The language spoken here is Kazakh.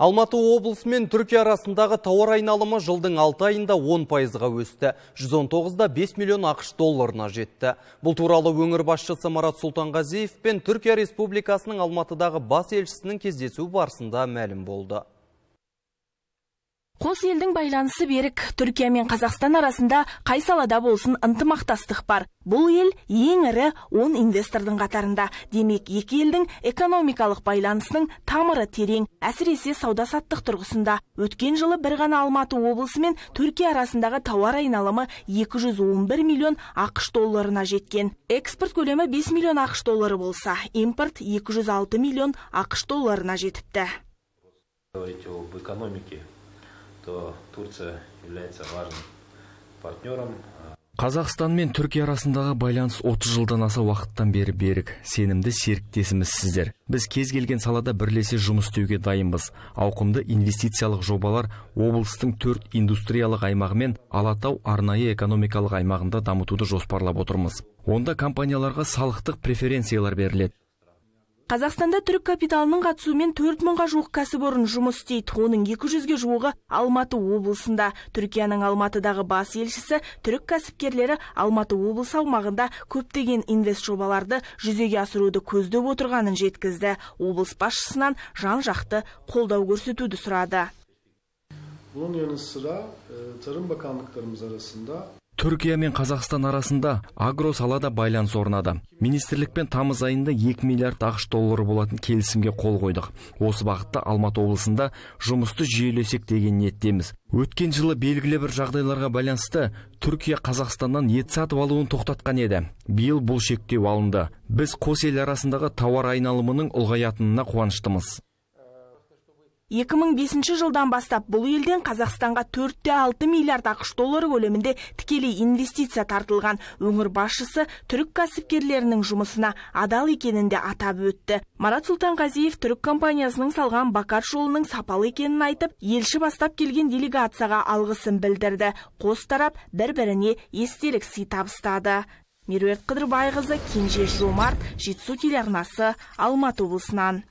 Алматы облысы мен Түркия арасындағы тауар айналымы жылдың 6 айында 10 пайызға өсті. 119-да 5 миллион ақш долларына жетті. Бұл туралы өңір басшысы Марат Сұлтанғазиев пен Түркия Республикасының Алматыдағы бас елшісінің кездесу барысында мәлім болды қос елдің байланысы берік түркия мен қазақстан арасында қай салада болсын ынтымақтастық бар бұл ел ең ірі он инвестордың қатарында демек екі елдің экономикалық байланысының тамыры терең әсіресе сауда саттық тұрғысында өткен жылы бір ғана алматы облысы мен түркия арасындағы тауар айналымы 211 миллион ақш долларына жеткен экспорт көлемі 5 миллион ақш доллары болса импорт 206 миллион ақш долларына жетіпті об экономике то Турция является важным партнером. Қазақстан мен Түркия арасындағы байланыс 30 жылдан аса уақыттан бері берік. Сенімді серіктесіміз сіздер. Біз кез келген салада бірлесе жұмыс істеуге дайынбыз. Ауқымды инвестициялық жобалар облыстың төрт индустриялық аймағы мен Алатау арнайы экономикалық аймағында дамытуды жоспарлап отырмыз. Онда компанияларға салықтық преференциялар беріледі қазақстанда түрік капиталының қатысуымен төрт мыңға жуық кәсіпорын жұмыс істейді оның екі жүзге жуығы алматы облысында түркияның алматыдағы бас елшісі түрік кәсіпкерлері алматы облысы аумағында көптеген инвест жобаларды жүзеге асыруды көздеп отырғанын жеткізді облыс басшысынан жан жақты қолдау көрсетуді сұрады Бұның арасында түркия мен қазақстан арасында агро салада байланыс орнады министрлікпен тамыз айында 2 миллиард ақш доллары болатын келісімге қол қойдық осы бағытта алматы облысында жұмысты жүйелесек деген ниеттеміз өткен жылы белгілі бір жағдайларға байланысты түркия қазақстаннан ет сатып алуын тоқтатқан еді биыл бұл шектеу алынды біз қос ел арасындағы тауар айналымының ұлғаятынына қуаныштымыз 2005 жылдан бастап бұл елден Қазақстанға 4-6 миллиард ақш доллары көлемінде тікелей инвестиция тартылған өңір басшысы түрік кәсіпкерлерінің жұмысына адал екенін де атап өтті. Марат Сұлтанғазиев түрік компаниясының салған Бакар жолының сапалы екенін айтып, елші бастап келген делегацияға алғысын білдірді. Қос тарап бір-біріне естелік сый табыстады. Меруерт Қыдырбайқызы, Кенже Жомарт, Жетсу телеарнасы, Алматы облысынан.